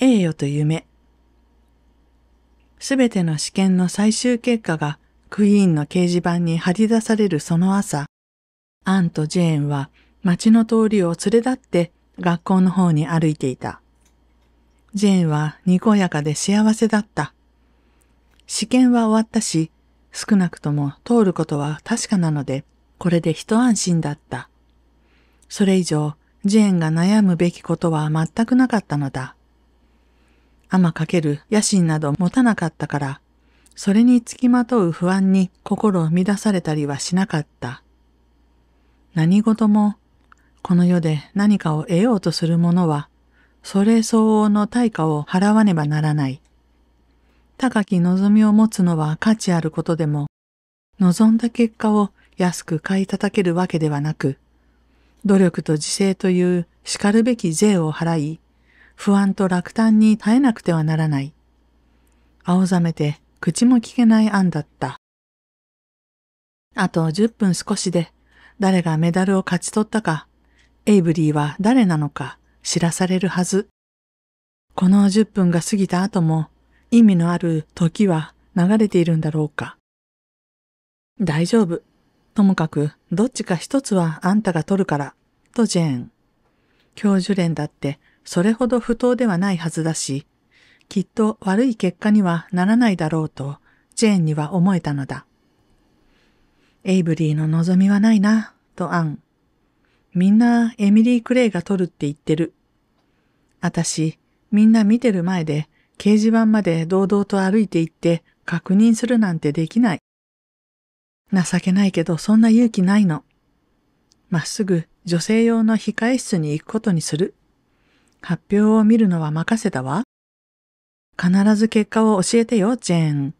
栄誉と夢。すべての試験の最終結果がクイーンの掲示板に張り出されるその朝、アンとジェーンは街の通りを連れ立って学校の方に歩いていた。ジェーンはにこやかで幸せだった。試験は終わったし、少なくとも通ることは確かなので、これで一安心だった。それ以上、ジェーンが悩むべきことは全くなかったのだ。天かける野心など持たなかったから、それにつきまとう不安に心を乱されたりはしなかった。何事も、この世で何かを得ようとする者は、それ相応の対価を払わねばならない。高き望みを持つのは価値あることでも、望んだ結果を安く買い叩けるわけではなく、努力と自制という叱るべき税を払い、不安と落胆に耐えなくてはならない。青ざめて口も聞けない案だった。あと10分少しで誰がメダルを勝ち取ったか、エイブリーは誰なのか知らされるはず。この10分が過ぎた後も意味のある時は流れているんだろうか。大丈夫。ともかくどっちか一つはあんたが取るから、とジェーン。教授連だってそれほど不当ではないはずだし、きっと悪い結果にはならないだろうと、ジェーンには思えたのだ。エイブリーの望みはないな、とアン。みんなエミリー・クレイが撮るって言ってる。あたし、みんな見てる前で掲示板まで堂々と歩いて行って確認するなんてできない。情けないけどそんな勇気ないの。まっすぐ女性用の控え室に行くことにする。発表を見るのは任せたわ。必ず結果を教えてよ、ジェーン。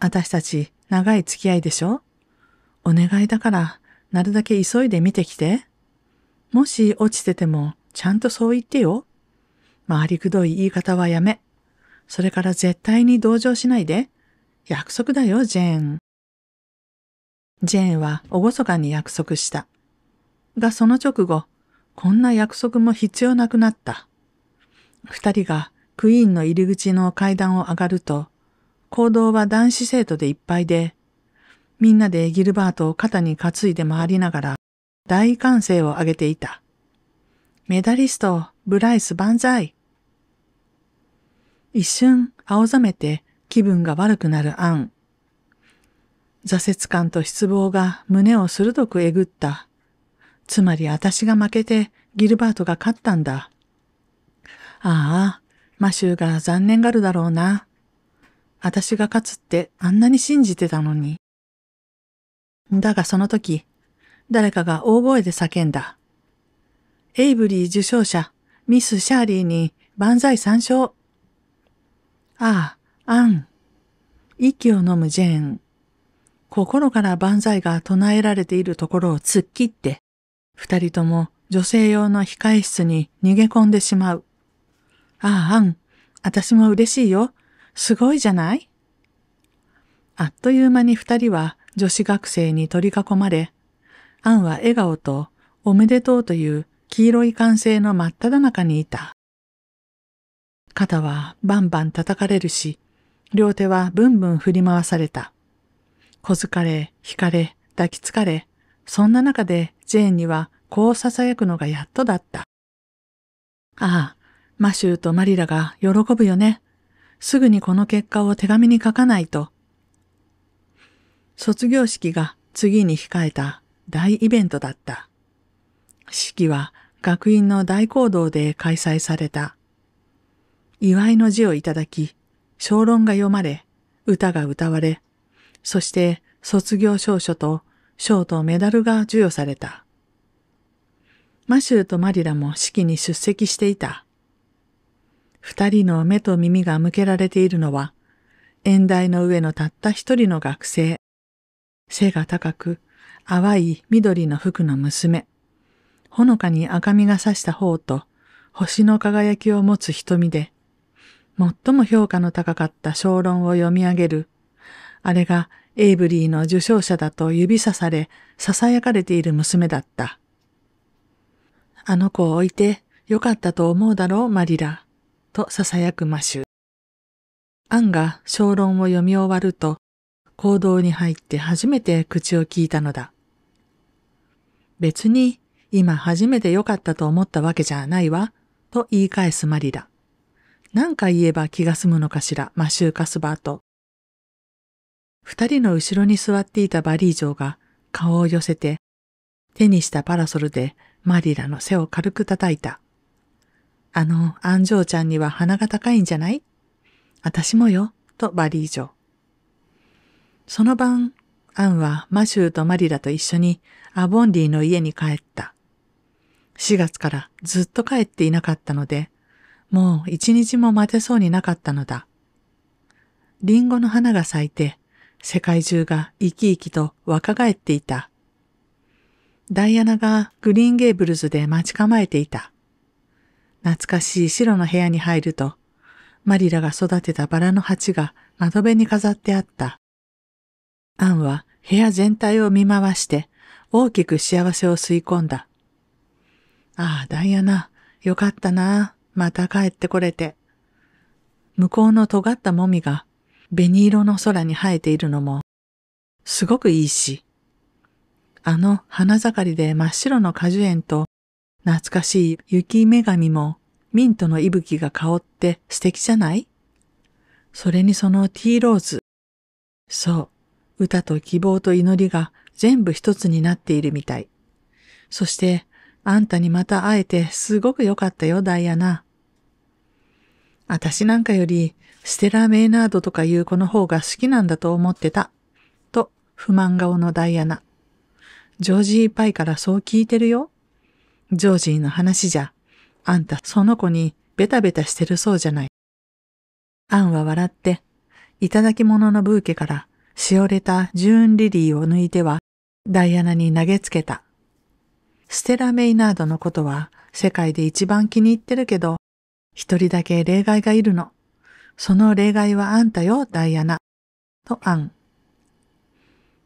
私たち長い付き合いでしょお願いだから、なるだけ急いで見てきて。もし落ちてても、ちゃんとそう言ってよ。回りくどい言い方はやめ。それから絶対に同情しないで。約束だよ、ジェーン。ジェーンはおごそかに約束した。がその直後、こんな約束も必要なくなった。二人がクイーンの入り口の階段を上がると、行動は男子生徒でいっぱいで、みんなでギルバートを肩に担いで回りながら、大歓声を上げていた。メダリスト、ブライス万歳。一瞬、青ざめて気分が悪くなるアン。挫折感と失望が胸を鋭くえぐったつまり私が負けてギルバートが勝ったんだ。ああ、マシューが残念がるだろうな。私が勝つってあんなに信じてたのに。だがその時、誰かが大声で叫んだ。エイブリー受賞者、ミス・シャーリーに万歳参照。ああ、アン。息を飲むジェーン。心から万歳が唱えられているところを突っ切って、二人とも女性用の控え室に逃げ込んでしまう。ああ、あん、私も嬉しいよ。すごいじゃないあっという間に二人は女子学生に取り囲まれ、アンは笑顔とおめでとうという黄色い歓声の真っ只中にいた。肩はバンバン叩かれるし、両手はブンブン振り回された。小疲れ、惹かれ、抱きつかれ、そんな中でジェーンにはこう囁くのがやっとだった。ああ、マシューとマリラが喜ぶよね。すぐにこの結果を手紙に書かないと。卒業式が次に控えた大イベントだった。式は学院の大講堂で開催された。祝いの字をいただき、小論が読まれ、歌が歌われ、そして卒業証書と賞とメダルが授与された。マシューとマリラも式に出席していた。二人の目と耳が向けられているのは、演台の上のたった一人の学生。背が高く、淡い緑の服の娘。ほのかに赤みが差した方と、星の輝きを持つ瞳で、最も評価の高かった小論を読み上げる。あれがエイブリーの受賞者だと指さされ、囁かれている娘だった。あの子を置いてよかったと思うだろう、マリラ。と囁くマシュ。アンが小論を読み終わると、行動に入って初めて口を聞いたのだ。別に今初めて良かったと思ったわけじゃないわ、と言い返すマリラ。何か言えば気が済むのかしら、マシュー・カスバート。二人の後ろに座っていたバリー嬢が顔を寄せて、手にしたパラソルでマリラの背を軽く叩いた。あの、アンジョーちゃんには鼻が高いんじゃない私もよ、とバリー嬢。その晩、アンはマシューとマリラと一緒にアボンディの家に帰った。4月からずっと帰っていなかったので、もう一日も待てそうになかったのだ。リンゴの花が咲いて世界中が生き生きと若返っていた。ダイアナがグリーンゲーブルズで待ち構えていた。懐かしい白の部屋に入ると、マリラが育てたバラの鉢が窓辺に飾ってあった。アンは部屋全体を見回して大きく幸せを吸い込んだ。ああ、ダイアナ、よかったな。また帰ってこれて。向こうの尖ったもみが紅色の空に生えているのも、すごくいいし、あの花盛りで真っ白の果樹園と懐かしい雪女神もミントの息吹が香って素敵じゃないそれにそのティーローズ。そう、歌と希望と祈りが全部一つになっているみたい。そして、あんたにまた会えてすごく良かったよ、ダイアナ。私なんかよりステラ・メイナードとかいう子の方が好きなんだと思ってた。と、不満顔のダイアナ。ジョージー・パイからそう聞いてるよ。ジョージーの話じゃ、あんたその子にベタベタしてるそうじゃない。アンは笑って、いただき物のブーケからしおれたジューンリリーを抜いてはダイアナに投げつけた。ステラ・メイナードのことは世界で一番気に入ってるけど、一人だけ例外がいるの。その例外はあんたよ、ダイアナ。とアン。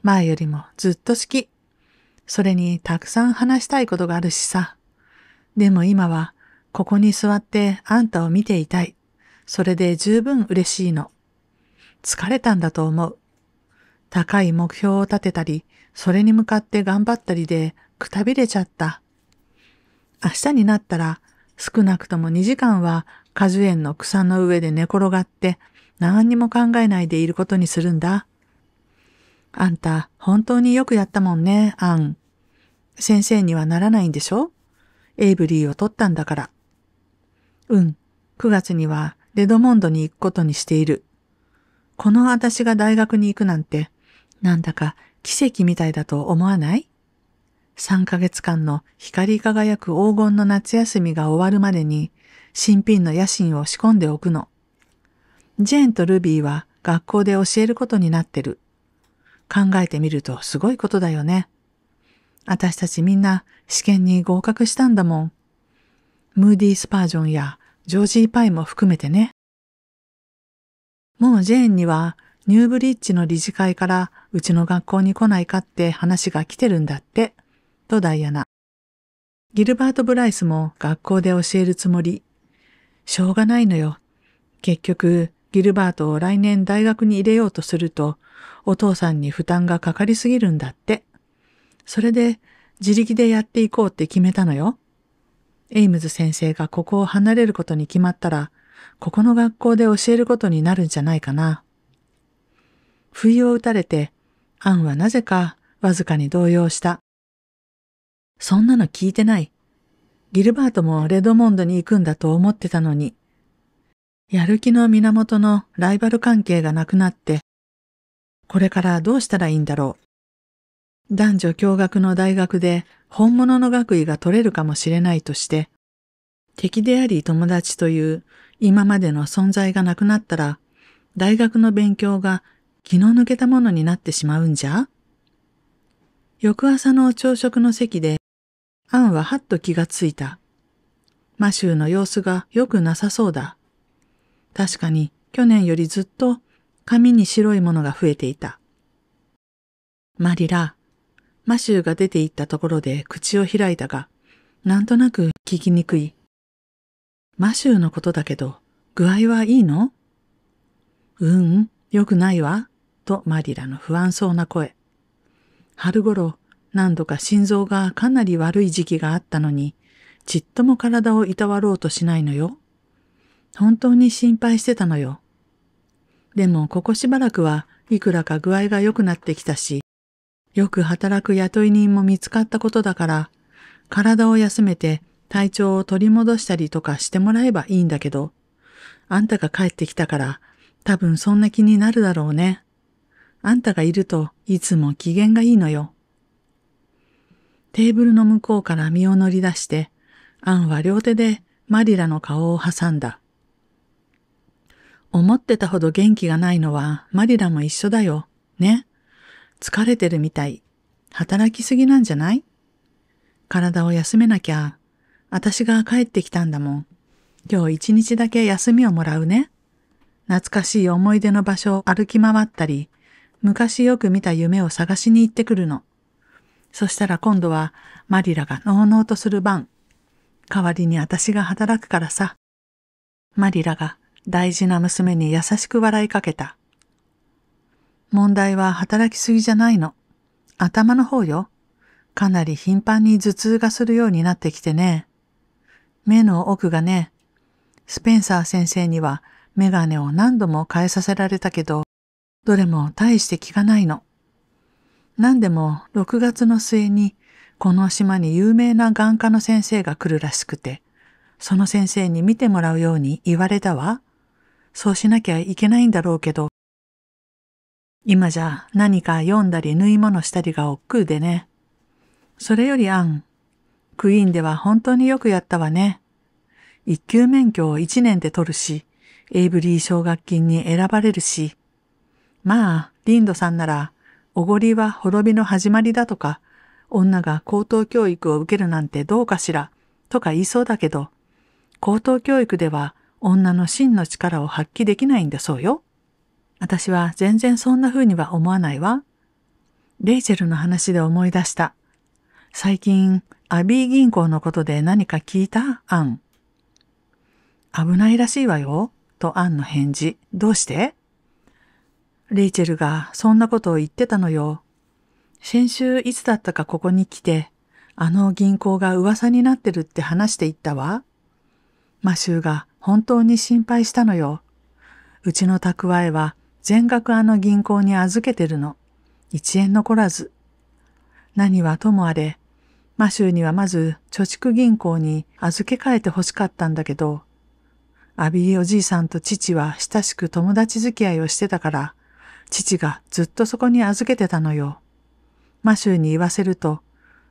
前よりもずっと好き。それにたくさん話したいことがあるしさ。でも今はここに座ってあんたを見ていたい。それで十分嬉しいの。疲れたんだと思う。高い目標を立てたり、それに向かって頑張ったりでくたびれちゃった。明日になったら少なくとも2時間は果樹園の草の上で寝転がって何にも考えないでいることにするんだ。あんた、本当によくやったもんね、アン。先生にはならないんでしょエイブリーを取ったんだから。うん。9月にはレドモンドに行くことにしている。この私が大学に行くなんて、なんだか奇跡みたいだと思わない ?3 ヶ月間の光り輝く黄金の夏休みが終わるまでに、新品の野心を仕込んでおくの。ジェーンとルビーは学校で教えることになってる。考えてみるとすごいことだよね。私たちみんな試験に合格したんだもん。ムーディー・スパージョンやジョージー・パイも含めてね。もうジェーンにはニューブリッジの理事会からうちの学校に来ないかって話が来てるんだって、とダイアナ。ギルバート・ブライスも学校で教えるつもりしょうがないのよ。結局、ギルバートを来年大学に入れようとすると、お父さんに負担がかかりすぎるんだって。それで、自力でやっていこうって決めたのよ。エイムズ先生がここを離れることに決まったら、ここの学校で教えることになるんじゃないかな。不意を打たれて、アンはなぜかわずかに動揺した。そんなの聞いてない。ギルバートもレドモンドに行くんだと思ってたのに、やる気の源のライバル関係がなくなって、これからどうしたらいいんだろう。男女共学の大学で本物の学位が取れるかもしれないとして、敵であり友達という今までの存在がなくなったら、大学の勉強が気の抜けたものになってしまうんじゃ翌朝の朝食の席でアンははっと気がついた。マシューの様子が良くなさそうだ。確かに去年よりずっと髪に白いものが増えていた。マリラ、マシューが出て行ったところで口を開いたが、なんとなく聞きにくい。マシューのことだけど、具合はいいのうん、良くないわ、とマリラの不安そうな声。春頃、何度か心臓がかなり悪い時期があったのに、ちっとも体をいたわろうとしないのよ。本当に心配してたのよ。でもここしばらくはいくらか具合が良くなってきたし、よく働く雇い人も見つかったことだから、体を休めて体調を取り戻したりとかしてもらえばいいんだけど、あんたが帰ってきたから多分そんな気になるだろうね。あんたがいるといつも機嫌がいいのよ。テーブルの向こうから身を乗り出して、アンは両手でマリラの顔を挟んだ。思ってたほど元気がないのはマリラも一緒だよ。ね。疲れてるみたい。働きすぎなんじゃない体を休めなきゃ。私が帰ってきたんだもん。今日一日だけ休みをもらうね。懐かしい思い出の場所を歩き回ったり、昔よく見た夢を探しに行ってくるの。そしたら今度はマリラがのうのうとする番。代わりに私が働くからさ。マリラが大事な娘に優しく笑いかけた。問題は働きすぎじゃないの。頭の方よ。かなり頻繁に頭痛がするようになってきてね。目の奥がね、スペンサー先生にはメガネを何度も変えさせられたけど、どれも大して気がないの。何でも6月の末にこの島に有名な眼科の先生が来るらしくて、その先生に見てもらうように言われたわ。そうしなきゃいけないんだろうけど、今じゃ何か読んだり縫い物したりが億劫でね。それよりアン、クイーンでは本当によくやったわね。一級免許を一年で取るし、エイブリー奨学金に選ばれるし。まあ、リンドさんならおごりは滅びの始まりだとか、女が高等教育を受けるなんてどうかしら、とか言いそうだけど、高等教育では女の真の力を発揮できないんだそうよ。私は全然そんな風には思わないわ。レイチェルの話で思い出した。最近、アビー銀行のことで何か聞いたアン。危ないらしいわよ。とアンの返事。どうしてレイチェルがそんなことを言ってたのよ。先週いつだったかここに来て、あの銀行が噂になってるって話していったわ。マシューが本当に心配したのよ。うちの蓄えは全額あの銀行に預けてるの。一円残らず。何はともあれ、マシューにはまず貯蓄銀行に預け替えて欲しかったんだけど、アビーおじいさんと父は親しく友達付き合いをしてたから、父がずっとそこに預けてたのよ。マシューに言わせると、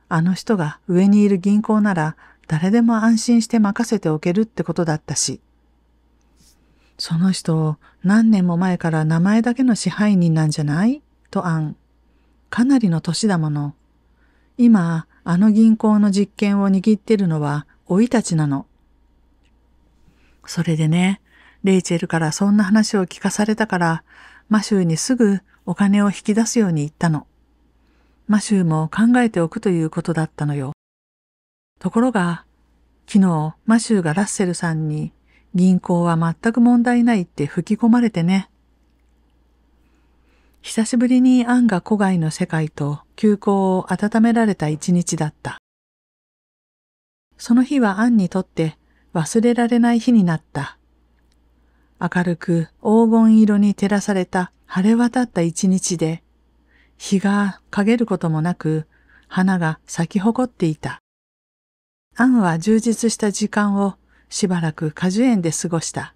あの人が上にいる銀行なら誰でも安心して任せておけるってことだったし。その人を何年も前から名前だけの支配人なんじゃないとアン。かなりの年だもの。今、あの銀行の実権を握ってるのは老いたちなの。それでね、レイチェルからそんな話を聞かされたから、マシューにすぐお金を引き出すように言ったの。マシューも考えておくということだったのよ。ところが、昨日マシューがラッセルさんに銀行は全く問題ないって吹き込まれてね。久しぶりにアンが古外の世界と休校を温められた一日だった。その日はアンにとって忘れられない日になった。明るく黄金色に照らされた晴れ渡った一日で、日が陰ることもなく、花が咲き誇っていた。アンは充実した時間をしばらく果樹園で過ごした。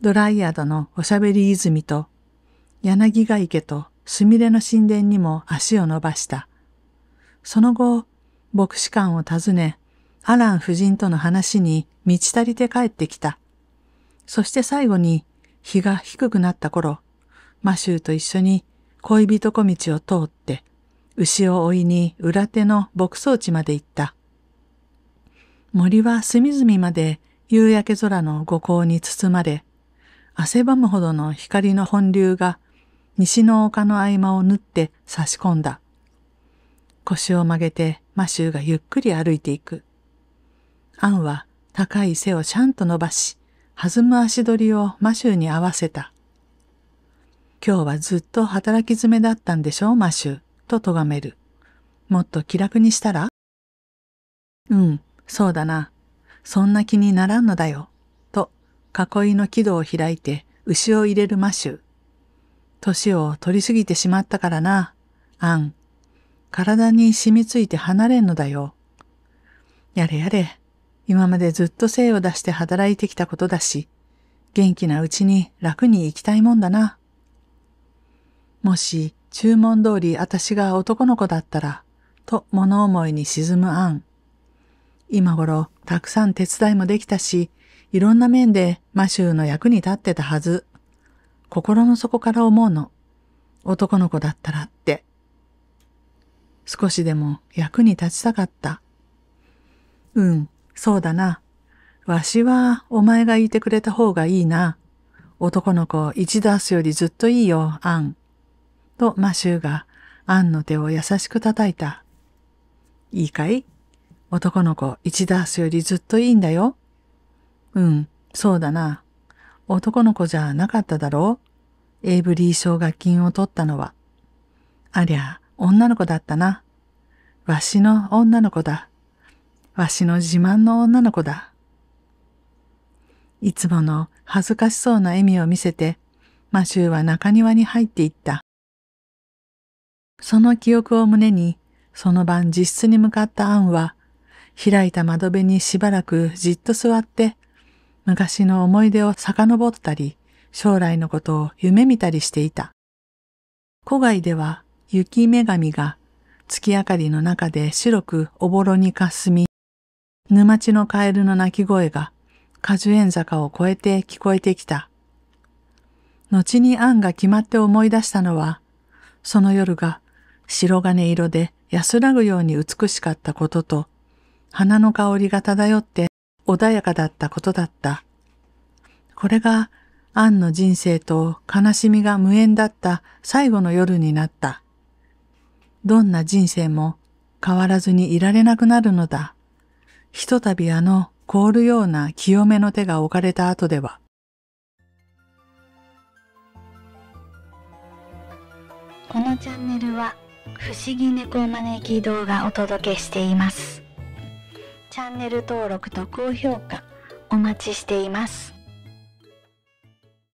ドライヤードのおしゃべり泉と、柳ヶ池とすみれの神殿にも足を伸ばした。その後、牧師館を訪ね、アラン夫人との話に満ち足りて帰ってきた。そして最後に日が低くなった頃、マシューと一緒に恋人小道を通って、牛を追いに裏手の牧草地まで行った。森は隅々まで夕焼け空の五光に包まれ、汗ばむほどの光の本流が西の丘の合間を縫って差し込んだ。腰を曲げてマシューがゆっくり歩いていく。アンは高い背をシャンと伸ばし、弾む足取りをマシューに合わせた。今日はずっと働き詰めだったんでしょう、マシュー。と咎める。もっと気楽にしたらうん、そうだな。そんな気にならんのだよ。と、囲いの軌道を開いて牛を入れるマシュー。年を取りすぎてしまったからな。アン。体に染みついて離れんのだよ。やれやれ。今までずっと精を出して働いてきたことだし、元気なうちに楽に行きたいもんだな。もし注文通り私が男の子だったら、と物思いに沈む案。今頃たくさん手伝いもできたし、いろんな面でマシューの役に立ってたはず。心の底から思うの。男の子だったらって。少しでも役に立ちたかった。うん、そうだな。わしはお前がいてくれた方がいいな。男の子一出すよりずっといいよ、アン。とマシューがアンの手を優しく叩いた。いいかい男の子一出すよりずっといいんだよ。うん、そうだな。男の子じゃなかっただろうエイブリー奨学金を取ったのは。ありゃ、女の子だったな。わしの女の子だ。わしの自慢の女の子だ。いつもの恥ずかしそうな笑みを見せて、マシューは中庭に入っていった。その記憶を胸に、その晩自室に向かったアンは、開いた窓辺にしばらくじっと座って、昔の思い出を遡ったり、将来のことを夢見たりしていた。古外では雪女神が月明かりの中で白くおぼろにかすみ、沼地のカエルの鳴き声が果樹園坂を越えて聞こえてきた。後にアンが決まって思い出したのは、その夜が白金色で安らぐように美しかったことと、花の香りが漂って穏やかだったことだった。これがアンの人生と悲しみが無縁だった最後の夜になった。どんな人生も変わらずにいられなくなるのだ。ひとたびあの凍るような清めの手が置かれた後では、このチャンネルは不思議猫招き動画をお届けしています。チャンネル登録と高評価お待ちしています。